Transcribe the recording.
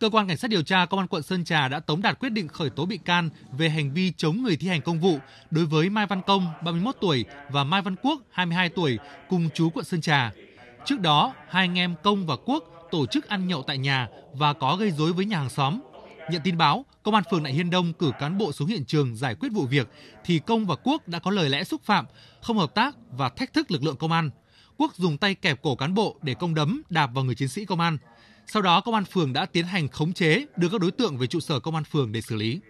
Cơ quan Cảnh sát điều tra Công an quận Sơn Trà đã tống đạt quyết định khởi tố bị can về hành vi chống người thi hành công vụ đối với Mai Văn Công, 31 tuổi và Mai Văn Quốc, 22 tuổi, cùng chú quận Sơn Trà. Trước đó, hai anh em Công và Quốc tổ chức ăn nhậu tại nhà và có gây rối với nhà hàng xóm. Nhận tin báo, Công an phường Nại Hiên Đông cử cán bộ xuống hiện trường giải quyết vụ việc thì Công và Quốc đã có lời lẽ xúc phạm, không hợp tác và thách thức lực lượng công an. Quốc dùng tay kẹp cổ cán bộ để công đấm đạp vào người chiến sĩ công an. Sau đó công an phường đã tiến hành khống chế đưa các đối tượng về trụ sở công an phường để xử lý.